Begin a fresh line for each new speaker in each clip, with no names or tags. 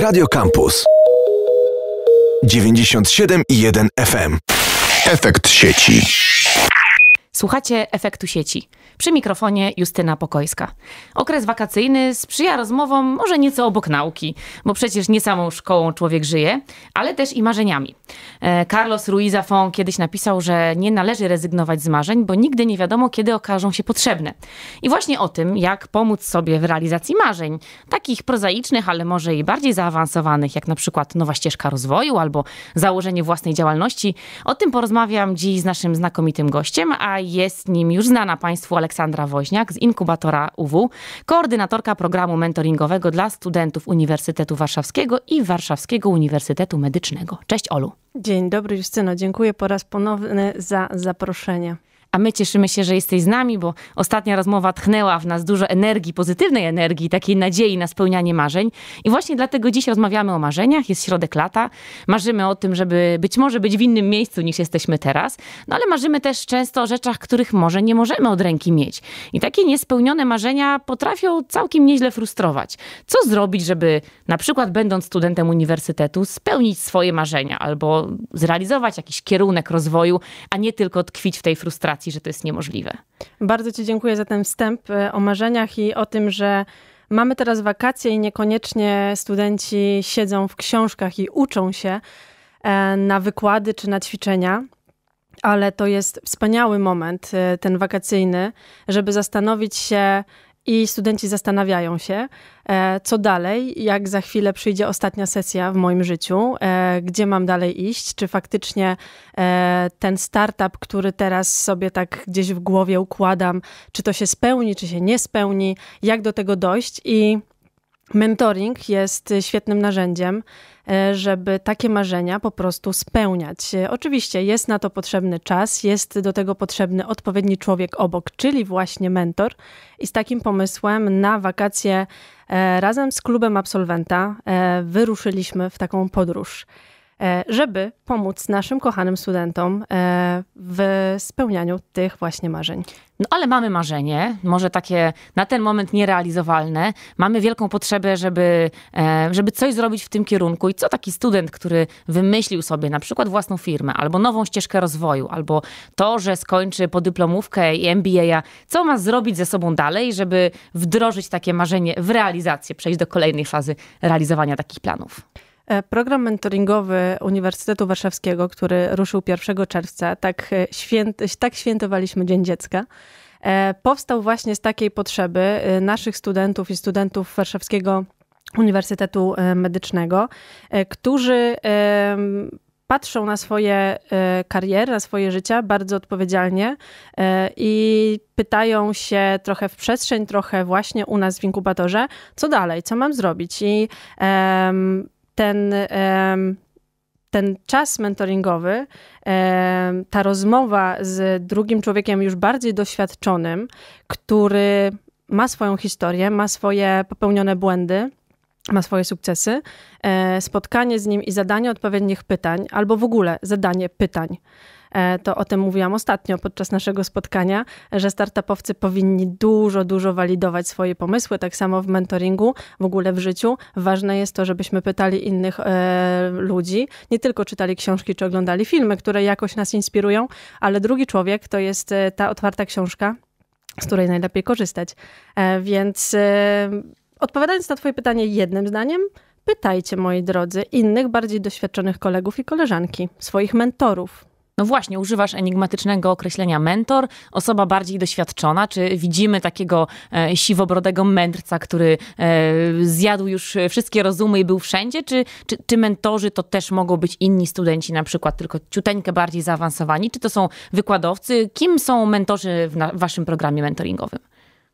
Radio Campus i 1
FM. Efekt sieci.
Słuchacie efektu sieci. Przy mikrofonie Justyna Pokojska. Okres wakacyjny sprzyja rozmowom może nieco obok nauki, bo przecież nie samą szkołą człowiek żyje, ale też i marzeniami. E, Carlos Ruiz Zafon kiedyś napisał, że nie należy rezygnować z marzeń, bo nigdy nie wiadomo, kiedy okażą się potrzebne. I właśnie o tym, jak pomóc sobie w realizacji marzeń, takich prozaicznych, ale może i bardziej zaawansowanych, jak na przykład nowa ścieżka rozwoju albo założenie własnej działalności, o tym porozmawiam dziś z naszym znakomitym gościem, a jest nim już znana Państwu Aleksandra Woźniak z inkubatora UW, koordynatorka programu mentoringowego dla studentów Uniwersytetu Warszawskiego i Warszawskiego Uniwersytetu Medycznego. Cześć Olu.
Dzień dobry Justyno, dziękuję po raz ponowny za zaproszenie
a my cieszymy się,
że jesteś z nami, bo
ostatnia rozmowa tchnęła w nas dużo energii, pozytywnej energii, takiej nadziei na spełnianie marzeń. I właśnie dlatego dziś rozmawiamy o marzeniach, jest środek lata, marzymy o tym, żeby być może być w innym miejscu niż jesteśmy teraz, no ale marzymy też często o rzeczach, których może nie możemy od ręki mieć. I takie niespełnione marzenia potrafią całkiem nieźle frustrować. Co zrobić, żeby na przykład będąc studentem uniwersytetu spełnić swoje marzenia albo zrealizować jakiś kierunek rozwoju, a nie tylko tkwić w tej frustracji? że to jest niemożliwe.
Bardzo Ci dziękuję za ten wstęp e, o marzeniach i o tym, że mamy teraz wakacje i niekoniecznie studenci siedzą w książkach i uczą się e, na wykłady czy na ćwiczenia. Ale to jest wspaniały moment, e, ten wakacyjny, żeby zastanowić się, i studenci zastanawiają się, e, co dalej, jak za chwilę przyjdzie ostatnia sesja w moim życiu, e, gdzie mam dalej iść, czy faktycznie e, ten startup, który teraz sobie tak gdzieś w głowie układam, czy to się spełni, czy się nie spełni, jak do tego dojść. I mentoring jest świetnym narzędziem E, żeby takie marzenia po prostu spełniać. E, oczywiście jest na to potrzebny czas, jest do tego potrzebny odpowiedni człowiek obok, czyli właśnie mentor. I z takim pomysłem na wakacje e, razem z klubem absolwenta wyruszyliśmy w taką podróż. E, żeby pomóc naszym kochanym studentom e, w spełnianiu tych właśnie marzeń.
No ale mamy marzenie, może takie na ten moment nierealizowalne. Mamy wielką potrzebę, żeby, e, żeby coś zrobić w tym kierunku. I co taki student, który wymyślił sobie na przykład własną firmę, albo nową ścieżkę rozwoju, albo to, że skończy podyplomówkę i MBA, co ma zrobić ze sobą dalej, żeby wdrożyć takie marzenie w realizację, przejść do kolejnej fazy realizowania takich planów?
E, program mentoringowy Uniwersytetu Warszawskiego, który ruszył 1 czerwca, tak, e, święt, tak świętowaliśmy Dzień Dziecka, e, powstał właśnie z takiej potrzeby naszych studentów i studentów Warszawskiego Uniwersytetu Medycznego, którzy patrzą na swoje kariery, na swoje życia bardzo odpowiedzialnie i pytają się trochę w przestrzeń, trochę właśnie u nas w inkubatorze, co dalej, co mam zrobić. I ten, ten czas mentoringowy, ta rozmowa z drugim człowiekiem już bardziej doświadczonym, który ma swoją historię, ma swoje popełnione błędy, ma swoje sukcesy, e, spotkanie z nim i zadanie odpowiednich pytań, albo w ogóle zadanie pytań E, to o tym mówiłam ostatnio podczas naszego spotkania, że startupowcy powinni dużo, dużo walidować swoje pomysły, tak samo w mentoringu, w ogóle w życiu. Ważne jest to, żebyśmy pytali innych e, ludzi, nie tylko czytali książki czy oglądali filmy, które jakoś nas inspirują, ale drugi człowiek to jest e, ta otwarta książka, z której najlepiej korzystać. E, więc e, odpowiadając na Twoje pytanie jednym zdaniem, pytajcie, moi drodzy, innych bardziej doświadczonych kolegów i koleżanki, swoich mentorów,
no właśnie, używasz enigmatycznego określenia mentor, osoba bardziej doświadczona. Czy widzimy takiego e, siwobrodego mędrca, który e, zjadł już wszystkie rozumy i był wszędzie? Czy, czy, czy mentorzy to też mogą być inni studenci, na przykład tylko ciuteńkę bardziej zaawansowani? Czy to są wykładowcy? Kim są mentorzy w, na, w waszym programie mentoringowym?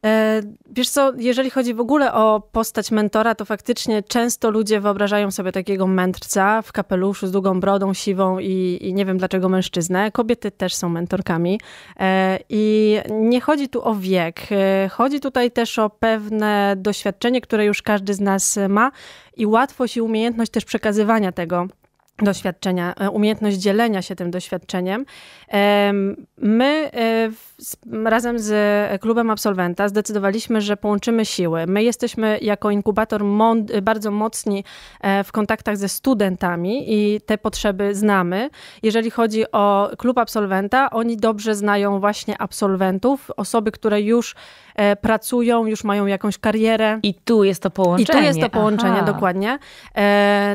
E, wiesz co, jeżeli chodzi w ogóle o postać mentora, to faktycznie często ludzie wyobrażają sobie takiego mędrca w kapeluszu z długą brodą, siwą i, i nie wiem dlaczego mężczyznę. Kobiety też są mentorkami. E, I nie chodzi tu o wiek. E, chodzi tutaj też o pewne doświadczenie, które już każdy z nas ma i łatwość i umiejętność też przekazywania tego doświadczenia, umiejętność dzielenia się tym doświadczeniem. My e, razem z klubem absolwenta zdecydowaliśmy, że połączymy siły. My jesteśmy jako inkubator bardzo mocni e, w kontaktach ze studentami i te potrzeby znamy. Jeżeli chodzi o klub absolwenta, oni dobrze znają właśnie absolwentów, osoby, które już e, pracują, już mają jakąś karierę. I tu jest to połączenie. I tu jest to połączenie, Aha. dokładnie.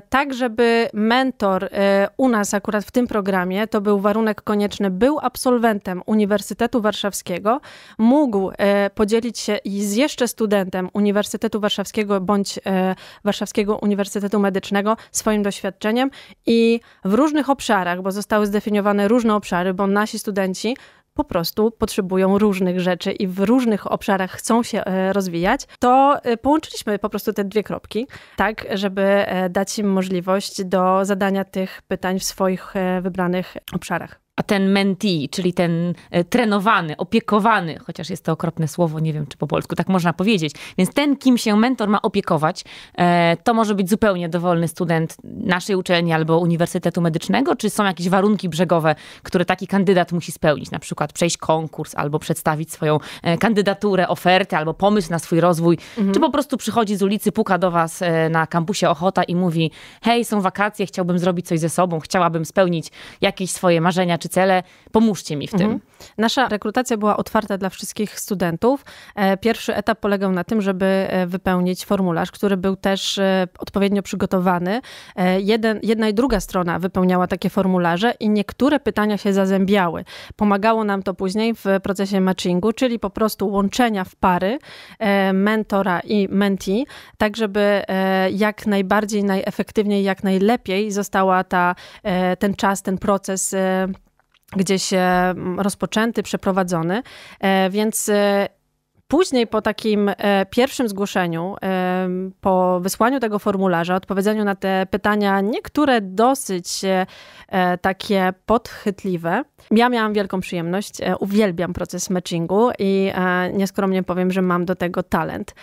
Tak, żeby mentor u nas akurat w tym programie, to był warunek konieczny był absolwentem Uniwersytetu Warszawskiego, mógł e, podzielić się z jeszcze studentem Uniwersytetu Warszawskiego bądź e, Warszawskiego Uniwersytetu Medycznego swoim doświadczeniem i w różnych obszarach, bo zostały zdefiniowane różne obszary, bo nasi studenci po prostu potrzebują różnych rzeczy i w różnych obszarach chcą się e, rozwijać, to połączyliśmy po prostu te dwie kropki, tak, żeby dać im możliwość do zadania tych pytań w swoich wybranych obszarach
a ten mentee, czyli ten e, trenowany, opiekowany, chociaż jest to okropne słowo, nie wiem czy po polsku tak można powiedzieć. Więc ten, kim się mentor ma opiekować, e, to może być zupełnie dowolny student naszej uczelni albo Uniwersytetu Medycznego, czy są jakieś warunki brzegowe, które taki kandydat musi spełnić, na przykład przejść konkurs albo przedstawić swoją e, kandydaturę, ofertę albo pomysł na swój rozwój, mhm. czy po prostu przychodzi z ulicy, puka do was na kampusie Ochota i mówi: Hej, są wakacje, chciałbym zrobić coś ze sobą, chciałabym spełnić jakieś swoje
marzenia czy cele, pomóżcie mi w tym. Mhm. Nasza rekrutacja była otwarta dla wszystkich studentów. E, pierwszy etap polegał na tym, żeby e, wypełnić formularz, który był też e, odpowiednio przygotowany. Jeden, jedna i druga strona wypełniała takie formularze i niektóre pytania się zazębiały. Pomagało nam to później w procesie matchingu, czyli po prostu łączenia w pary mentora i mentee, tak żeby jak najbardziej, najefektywniej, jak najlepiej została ta, ten czas, ten proces gdzieś rozpoczęty, przeprowadzony, e, więc e, Później po takim e, pierwszym zgłoszeniu, po wysłaniu tego formularza, odpowiedzeniu na te pytania, niektóre dosyć takie podchytliwe, ja miałam wielką przyjemność. uwielbiam proces matchingu i nieskromnie powiem, że mam do tego talent,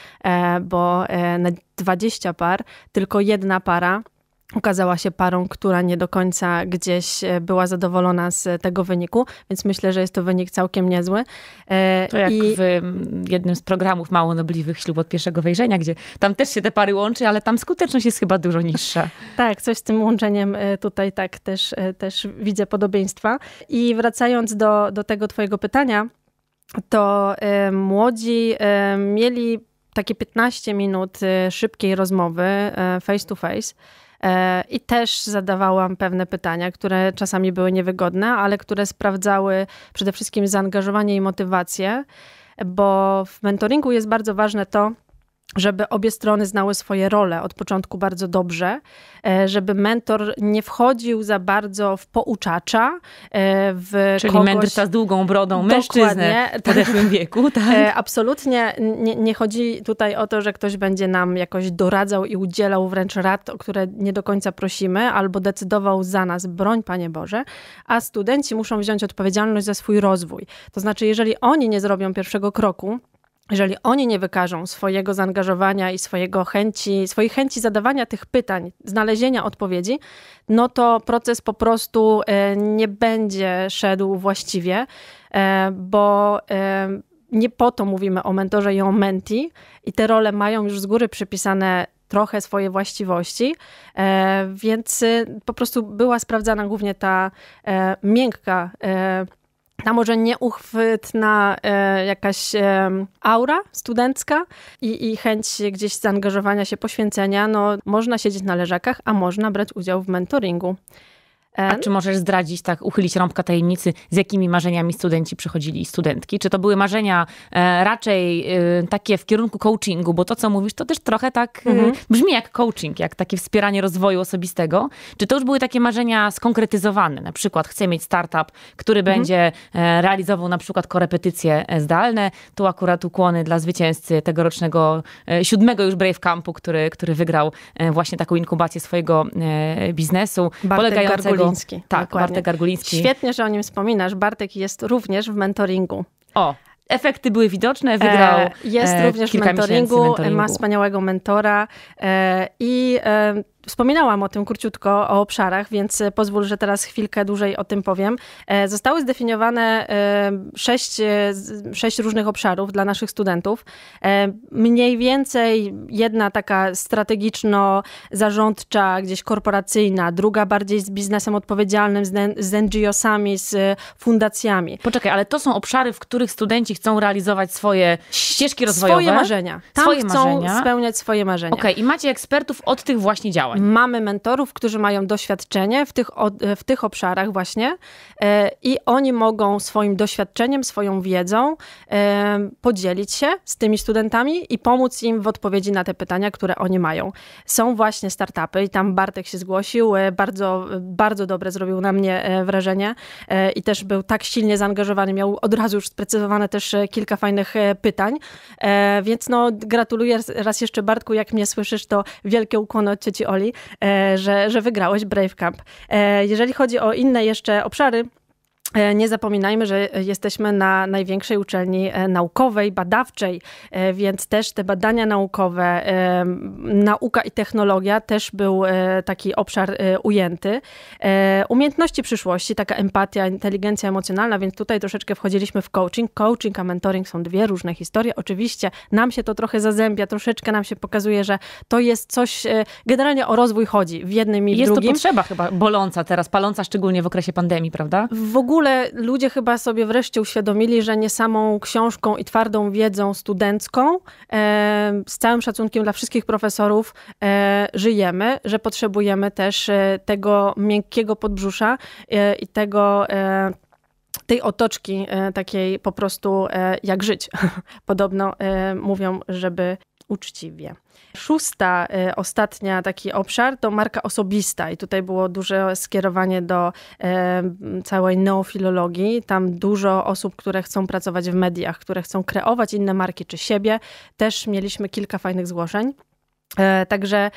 bo na 20 par tylko jedna para okazała się parą, która nie do końca gdzieś e, była zadowolona z e, tego wyniku, więc myślę, że jest to wynik całkiem niezły. E, to jak I... w
jednym z programów Mało Nobliwych Ślub od pierwszego wejrzenia, gdzie tam też się te pary łączy, ale tam skuteczność jest chyba dużo niższa.
tak, coś z tym łączeniem tutaj tak też, też widzę podobieństwa. I wracając do, do tego twojego pytania, to y, młodzi y, mieli takie 15 minut szybkiej rozmowy face to face E, I też zadawałam pewne pytania, które czasami były niewygodne, ale które sprawdzały przede wszystkim zaangażowanie i motywację, bo w mentoringu jest bardzo ważne to, żeby obie strony znały swoje role od początku bardzo dobrze, e, żeby mentor nie wchodził za bardzo w pouczacza, e, w Czyli kogoś... mędrca z długą brodą, mężczyznę w podeszłym wieku. E, tak. Absolutnie nie, nie, chodzi tutaj o to, że ktoś będzie nam jakoś doradzał i udzielał wręcz rad, o które nie do końca prosimy, albo decydował za nas, broń Panie Boże, a studenci muszą wziąć odpowiedzialność za swój rozwój. To znaczy, jeżeli oni nie zrobią pierwszego kroku, jeżeli oni nie wykażą swojego zaangażowania i swojego chęci, swojej chęci zadawania tych pytań, znalezienia odpowiedzi, no to proces po prostu e, nie będzie szedł właściwie, e, bo e, nie po to mówimy o mentorze i o menti i te role mają już z góry przypisane trochę swoje właściwości, więc y, po prostu była sprawdzana głównie ta miękka ta może nieuchwytna e, jakaś e, aura studencka i, i, chęć gdzieś zaangażowania się, poświęcenia, no można siedzieć na leżakach, a można brać udział w mentoringu. A czy możesz zdradzić, tak, uchylić
rąbka tajemnicy, z jakimi marzeniami studenci przychodzili i studentki? Czy to były marzenia e, raczej e, takie w kierunku coachingu? Bo to, co mówisz, to też trochę tak e, mhm. brzmi jak coaching, jak takie wspieranie rozwoju osobistego. Czy to już były takie marzenia skonkretyzowane? Na przykład chcę mieć startup, który mhm. będzie realizował na przykład korepetycje zdalne. Tu akurat ukłony dla zwycięzcy tegorocznego, siódmego już Brave Campu, który, który wygrał właśnie taką inkubację swojego biznesu, Bartek polegającego Garguliński. Tak, dokładnie. Bartek Garguliński. Świetnie,
że o nim wspominasz. Bartek jest również w mentoringu. O, efekty były widoczne, wygrał. E, jest e, również w mentoringu, e, mentoringu, ma wspaniałego mentora e, i e, Wspominałam o tym króciutko, o obszarach, więc e, pozwól, że teraz chwilkę dłużej o tym powiem. E, zostały zdefiniowane e, sześć, sześć różnych obszarów dla naszych studentów. Mniej więcej jedna taka strategiczno-zarządcza, gdzieś korporacyjna, druga bardziej z biznesem odpowiedzialnym, z NGO-sami, z fundacjami. Poczekaj, ale to są obszary, w których studenci chcą realizować swoje
ścieżki rozwojowe? Swoje marzenia. Tam swoje chcą marzenia.
spełniać swoje marzenia. Okej, okay, i macie ekspertów od tych właśnie działań działań. Mamy mentorów, którzy mają doświadczenie w tych, e, w tych obszarach właśnie e, i oni mogą swoim doświadczeniem, swoją wiedzą e, podzielić się z tymi studentami i pomóc im w odpowiedzi na te pytania, które oni mają. Są właśnie startupy i tam Bartek się zgłosił, bardzo, bardzo dobre zrobił na mnie wrażenie i też był tak silnie zaangażowany, miał od razu już sprecyzowane też kilka fajnych pytań, więc no gratuluję raz jeszcze Bartku, jak mnie słyszysz, to wielkie ukłony od cioci Oli E, że, że wygrałeś Brave Camp. E, jeżeli chodzi o inne jeszcze obszary, E, nie zapominajmy, że jesteśmy na największej uczelni e, naukowej, badawczej, e, więc też te badania naukowe, nauka i technologia też był taki obszar ujęty. Umiejętności przyszłości, taka empatia, inteligencja emocjonalna, więc tutaj troszeczkę wchodziliśmy w coaching. Coaching a mentoring są dwie różne historie. Oczywiście nam się to trochę zazębia, troszeczkę nam się pokazuje, że to jest coś, generalnie o rozwój chodzi w jednym i w jest drugim. Jest to potrzeba
chyba boląca teraz, paląca szczególnie w okresie pandemii, prawda?
W ogóle ogóle ludzie chyba sobie wreszcie uświadomili, że nie samą książką i twardą wiedzą studencką, e, z całym szacunkiem dla wszystkich profesorów, e, żyjemy, że potrzebujemy też e, tego miękkiego podbrzusza e, i tego e, tej otoczki e, takiej po prostu jak żyć. Podobno mówią, żeby uczciwie. Szósta, y, ostatnia taki obszar to marka osobista i tutaj było duże skierowanie do y, całej neofilologii. Tam dużo osób, które chcą pracować w mediach, które chcą kreować inne marki czy siebie. Też mieliśmy kilka fajnych zgłoszeń. Y, także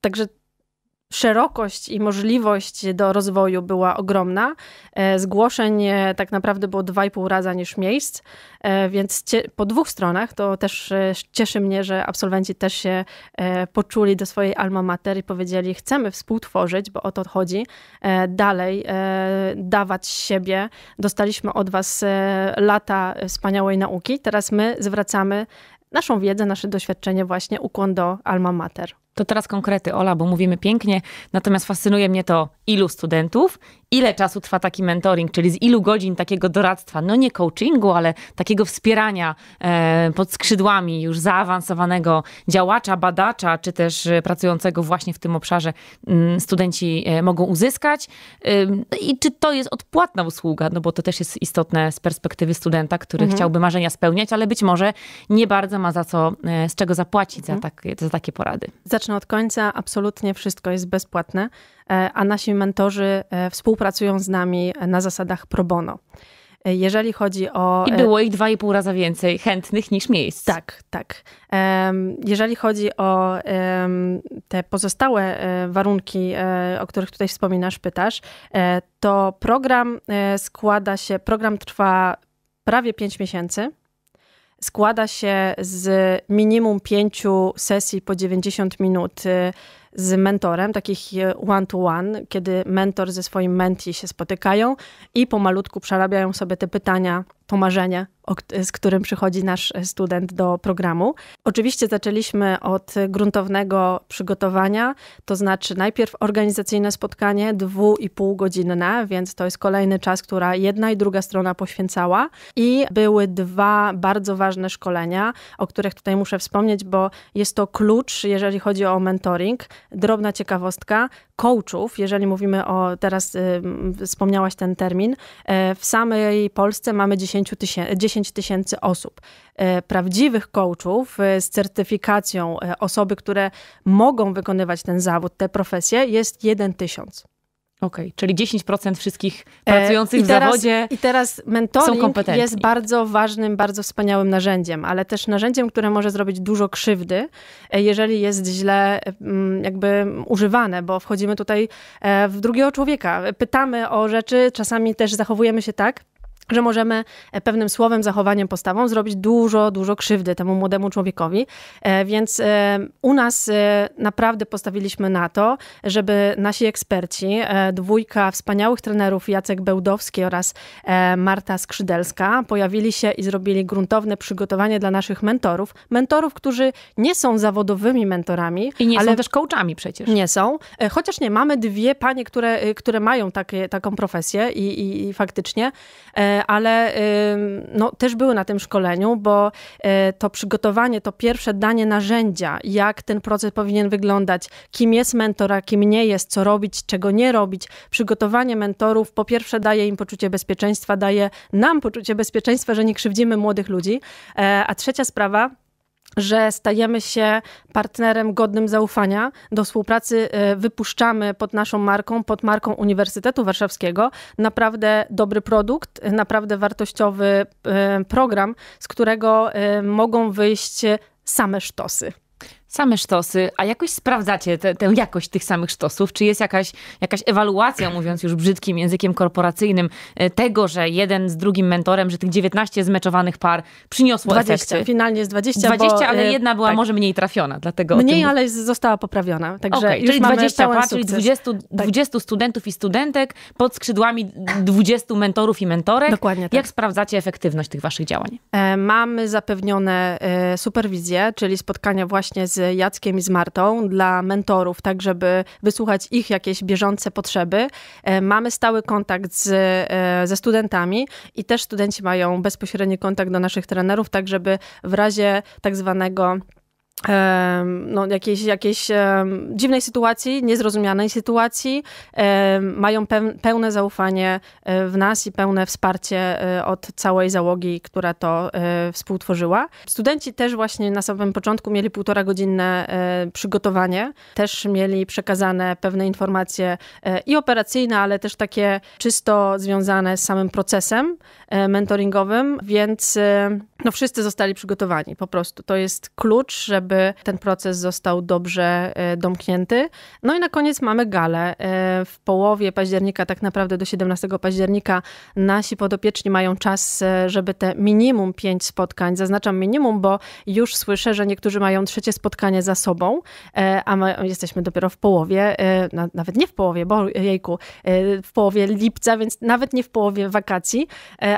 Także szerokość i możliwość do rozwoju była ogromna. E, zgłoszeń e, tak naprawdę było 2,5 raza niż miejsc, e, więc po dwóch stronach to też cieszy mnie, że absolwenci też się poczuli do swojej alma mater i powiedzieli, chcemy współtworzyć, bo o to chodzi, dalej dawać siebie. Dostaliśmy od was lata wspaniałej nauki, teraz my zwracamy naszą wiedzę, nasze doświadczenie właśnie ukłon do alma mater.
To teraz konkrety, Ola, bo mówimy pięknie, natomiast fascynuje mnie to, ilu studentów, ile czasu trwa taki mentoring, czyli z ilu godzin takiego doradztwa, no nie coachingu, ale takiego wspierania e, pod skrzydłami już zaawansowanego działacza, badacza, czy też e, pracującego właśnie w tym obszarze mm, studenci e, mogą uzyskać. No I czy to jest odpłatna usługa, no bo to też jest istotne z perspektywy studenta, który mhm. chciałby marzenia spełniać, ale być może nie bardzo ma za co, e, z czego zapłacić mhm. za, tak, za takie porady
zacznę od końca. Absolutnie wszystko jest bezpłatne, e, a nasi mentorzy e, współpracują z nami e, na zasadach pro bono. Jeżeli chodzi o. I było ich dwa i pół razy więcej chętnych niż miejsc. Tak, tak. Jeżeli chodzi o te pozostałe warunki, o których tutaj wspominasz, pytasz, to program składa się, program trwa prawie 5 miesięcy składa się z minimum pięciu sesji po 90 minut y, z mentorem, takich e, one-to-one, -one, kiedy mentor ze swoim menti się spotykają i pomalutku przerabiają sobie te pytania, to marzenie, z którym przychodzi nasz e, student do programu. Oczywiście zaczęliśmy od gruntownego przygotowania, to znaczy najpierw organizacyjne spotkanie, dwu i pół godzinne, więc to jest kolejny czas, która jedna i druga strona poświęcała. I były dwa bardzo ważne szkolenia, o których tutaj muszę wspomnieć, bo jest to klucz, jeżeli chodzi o mentoring drobna ciekawostka, coachów, jeżeli mówimy o, teraz y, wspomniałaś ten termin, y, w samej Polsce mamy 10 tysięcy, 10 tysięcy osób. Y, prawdziwych coachów y, z certyfikacją, y, osoby, które mogą wykonywać ten zawód, tę profesję, jest 1 tysiąc. Okej, okay, czyli 10% wszystkich
e, pracujących e, teraz, w zawodzie
I teraz mentoring są jest bardzo ważnym, bardzo wspaniałym narzędziem, ale też narzędziem, które może zrobić dużo krzywdy, e, jeżeli jest źle mm, jakby używane, bo wchodzimy tutaj e, w drugiego człowieka. Pytamy o rzeczy, czasami też zachowujemy się tak, że możemy e, pewnym słowem, zachowaniem, postawą zrobić dużo, dużo krzywdy temu młodemu człowiekowi. E, więc e, u nas naprawdę postawiliśmy na to, żeby nasi eksperci, dwójka wspaniałych trenerów Jacek Bełdowski oraz Marta Skrzydelska, pojawili się i zrobili gruntowne przygotowanie dla naszych mentorów. Mentorów, którzy nie są zawodowymi mentorami. I nie ale są też
coachami przecież. Nie
są. Chociaż nie, mamy dwie panie, które, które mają takie, taką profesję i, i, i faktycznie ale no, też były na tym szkoleniu, bo y, to przygotowanie, to pierwsze danie narzędzia, jak ten proces powinien wyglądać, kim jest mentor, a kim nie jest, co robić, czego nie robić, przygotowanie mentorów po pierwsze daje im poczucie bezpieczeństwa, daje nam poczucie bezpieczeństwa, że nie krzywdzimy młodych ludzi, e, a trzecia sprawa, że stajemy się partnerem godnym zaufania do współpracy, y, wypuszczamy pod naszą marką, pod marką Uniwersytetu Warszawskiego naprawdę dobry produkt, naprawdę wartościowy y, program, z którego y, mogą wyjść same sztosy same sztosy, a jakoś
sprawdzacie te, tę jakość tych samych sztosów? Czy jest jakaś, jakaś ewaluacja, mówiąc już brzydkim językiem korporacyjnym, e, tego, że jeden z drugim mentorem, że tych 19 zmeczowanych par przyniosło 20, efekty? finalnie jest 20. 20, bo, ale e, jedna była tak. może mniej trafiona, dlatego... Mniej, ale
została poprawiona,
także okay, już czyli mamy 20 par, czyli 20, 20 tak. studentów i studentek pod skrzydłami 20 mentorów i mentorek. Dokładnie tak. Jak sprawdzacie efektywność tych waszych działań?
E, mamy zapewnione e, superwizję, czyli spotkania właśnie z z Jackiem i z Martą dla mentorów, tak żeby wysłuchać ich jakieś bieżące potrzeby. E, mamy stały kontakt z, e, ze studentami i też studenci mają bezpośredni kontakt do naszych trenerów, tak żeby w razie tak zwanego no, jakiejś, jakiejś dziwnej sytuacji, niezrozumianej sytuacji, mają pełne zaufanie e, w nas i pełne wsparcie e, od całej załogi, która to e, współtworzyła. Studenci też właśnie na samym początku mieli półtora godzinne przygotowanie, też mieli przekazane pewne informacje i operacyjne, ale też takie czysto związane z samym procesem mentoringowym, więc no, wszyscy zostali przygotowani po prostu. To jest klucz, żeby żeby ten proces został dobrze e, domknięty. No i na koniec mamy galę. E, w połowie października, tak naprawdę do 17 października, nasi podopieczni mają czas, e, żeby te minimum pięć spotkań, zaznaczam minimum, bo już słyszę, że niektórzy mają trzecie spotkanie za sobą, a my jesteśmy dopiero w połowie, nawet nie w połowie, bo jejku, w połowie lipca, więc nawet nie w połowie wakacji,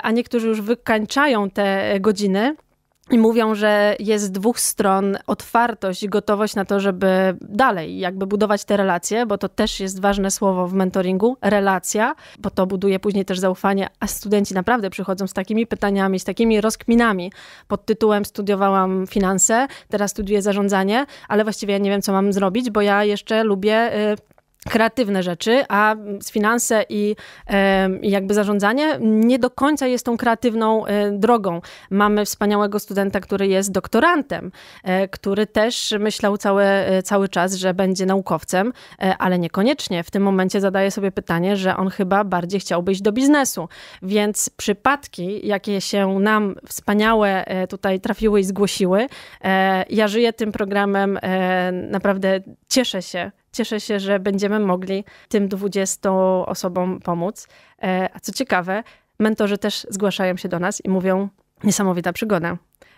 a niektórzy już wykańczają te godziny. I mówią, że jest z dwóch stron otwartość, gotowość na to, żeby dalej jakby budować te relacje, bo to też jest ważne słowo w mentoringu, relacja, bo to buduje później też zaufanie, a studenci naprawdę przychodzą z takimi pytaniami, z takimi rozkminami pod tytułem studiowałam finanse, teraz studiuję zarządzanie, ale właściwie ja nie wiem, co mam zrobić, bo ja jeszcze lubię... Y, kreatywne rzeczy, a finanse i e, jakby zarządzanie nie do końca jest tą kreatywną e, drogą. Mamy wspaniałego studenta, który jest doktorantem, e, który też myślał cały, e, cały czas, że będzie naukowcem, e, ale niekoniecznie. W tym momencie zadaje sobie pytanie, że on chyba bardziej chciałby iść do biznesu. Więc przypadki, jakie się nam wspaniałe e, tutaj trafiły i zgłosiły, ja żyję tym programem, naprawdę cieszę się, Cieszę się, że będziemy mogli tym 20 osobom pomóc. E, a co ciekawe, mentorzy też zgłaszają się do nas i mówią: Niesamowita przygoda.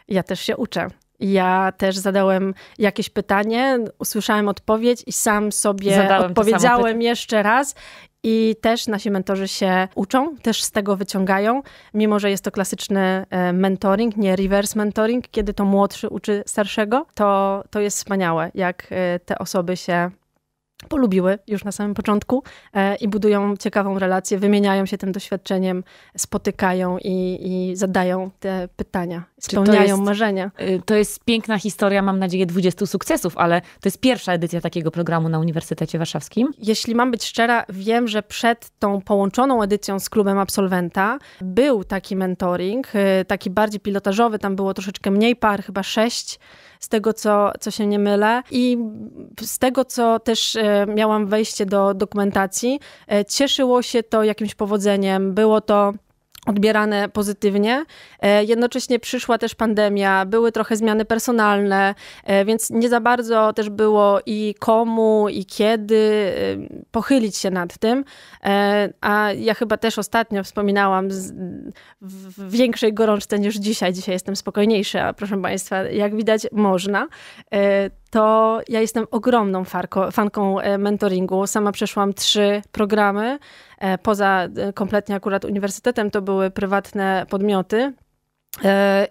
Ja też się uczę. Ja też zadałem jakieś pytanie, usłyszałem odpowiedź i sam sobie zadałem odpowiedziałem jeszcze raz. I też nasi mentorzy się uczą, też z tego wyciągają, mimo że jest to klasyczny e, mentoring, nie reverse mentoring, kiedy to młodszy uczy starszego, to, to jest wspaniałe, jak e, te osoby się polubiły już na samym początku e, i budują ciekawą relację, wymieniają się tym doświadczeniem, spotykają i, i zadają te pytania, spełniają to jest,
marzenia. Y, to jest piękna historia, mam nadzieję, 20 sukcesów, ale to jest pierwsza edycja takiego programu na Uniwersytecie Warszawskim.
Jeśli mam być szczera, wiem, że przed tą połączoną edycją z klubem absolwenta był taki mentoring, y, taki bardziej pilotażowy, tam było troszeczkę mniej par, chyba sześć z tego co, co się nie mylę. I z tego, co też e, miałam wejście do dokumentacji, e, cieszyło się to jakimś powodzeniem. Było to odbierane pozytywnie. E, jednocześnie przyszła też pandemia, były trochę zmiany personalne, e, więc nie za bardzo też było i komu, i kiedy e, pochylić się nad tym. A ja chyba też ostatnio wspominałam z, w większej gorączce niż dzisiaj. Dzisiaj jestem spokojniejsza, proszę Państwa, jak widać można to ja jestem ogromną farko, fanką e, mentoringu. Sama przeszłam trzy programy. E, poza e, kompletnie akurat uniwersytetem to były prywatne podmioty.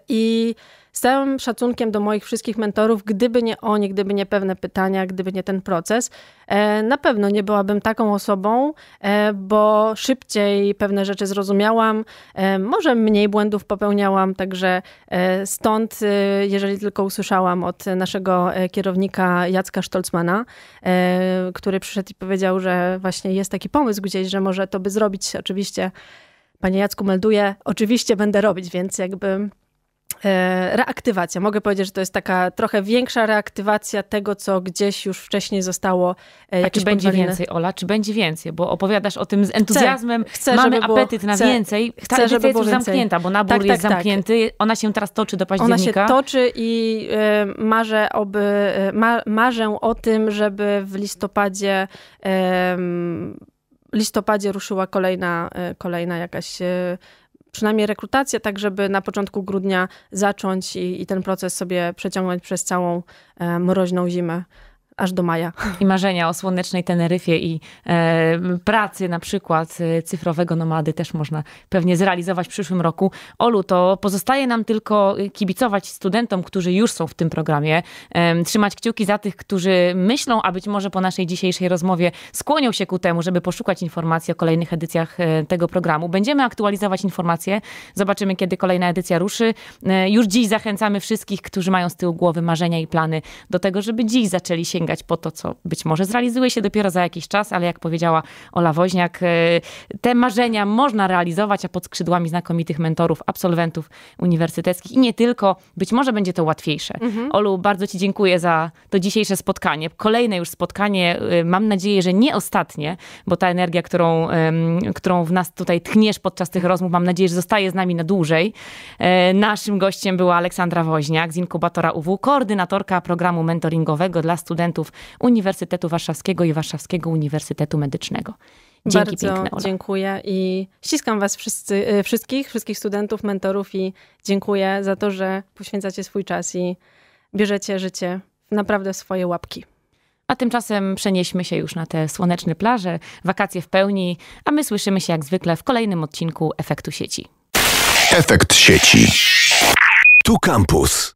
I z całym szacunkiem do moich wszystkich mentorów, gdyby nie oni, gdyby nie pewne pytania, gdyby nie ten proces, e, na pewno nie byłabym taką osobą, e, bo szybciej pewne rzeczy zrozumiałam, e, może mniej błędów popełniałam, także stąd, jeżeli tylko usłyszałam od naszego kierownika Jacka Stolzmana, który przyszedł i powiedział, że właśnie jest taki pomysł gdzieś, że może to by zrobić, oczywiście. Panie Jacku, melduję, oczywiście będę robić, więc jakby E, reaktywacja. Mogę powiedzieć, że to jest taka trochę większa reaktywacja tego, co gdzieś już wcześniej zostało. E, A czy będzie podwaliny. więcej, Ola? Czy będzie więcej? Bo opowiadasz o tym z entuzjazmem. Chcę, chcę Mamy było, apetyt na chcę, więcej. Ta chcę, żeby jest już zamknięta, bo nabór tak, tak jest tak, zamknięty.
Tak. Ona się teraz toczy do października. Ona się
toczy i e, marzę, oby, marzę o tym, żeby w listopadzie listopadzie ruszyła kolejna, kolejna jakaś przynajmniej rekrutację, tak żeby na początku grudnia zacząć i, i ten proces sobie przeciągnąć przez całą e, mroźną zimę aż do maja. I marzenia
o słonecznej Teneryfie i e, pracy na przykład
e, cyfrowego
nomady też można pewnie zrealizować w przyszłym roku. Olu, to pozostaje nam tylko e, kibicować studentom, którzy już są w tym programie, e, trzymać kciuki za tych, którzy myślą, a być może po naszej dzisiejszej rozmowie skłonią się ku temu, żeby poszukać informacji o kolejnych edycjach e, tego programu. Będziemy aktualizować informacje, zobaczymy kiedy kolejna edycja ruszy. E, już dziś zachęcamy wszystkich, którzy mają z tyłu głowy marzenia i plany do tego, żeby dziś zaczęli sięgać sięgać po to, co być może zrealizuje się dopiero za jakiś czas, ale jak powiedziała Ola Woźniak, e, te marzenia można realizować, a pod skrzydłami znakomitych mentorów, absolwentów uniwersyteckich i nie tylko, być może będzie to łatwiejsze. Mhm. Olu, bardzo Ci dziękuję za to dzisiejsze spotkanie. Kolejne już spotkanie, e, mam nadzieję, że nie ostatnie, bo ta energia, którą, którą w nas tutaj tchniesz podczas tych rozmów, mam nadzieję, że zostaje z nami na dłużej. E, naszym gościem była Aleksandra Woźniak z inkubatora UW, koordynatorka programu mentoringowego dla studentów Uniwersytetu Warszawskiego i Warszawskiego Uniwersytetu Medycznego. Dzięki Bardzo piękne, Ola.
dziękuję i ściskam Was wszyscy, y, wszystkich, wszystkich studentów, mentorów i dziękuję za to, że poświęcacie swój czas i bierzecie życie naprawdę w swoje łapki. A
tymczasem przenieśmy się już na te słoneczne plaże, wakacje w pełni, a my słyszymy się jak zwykle w kolejnym odcinku Efektu Sieci.
Efekt Sieci.
Tu Campus.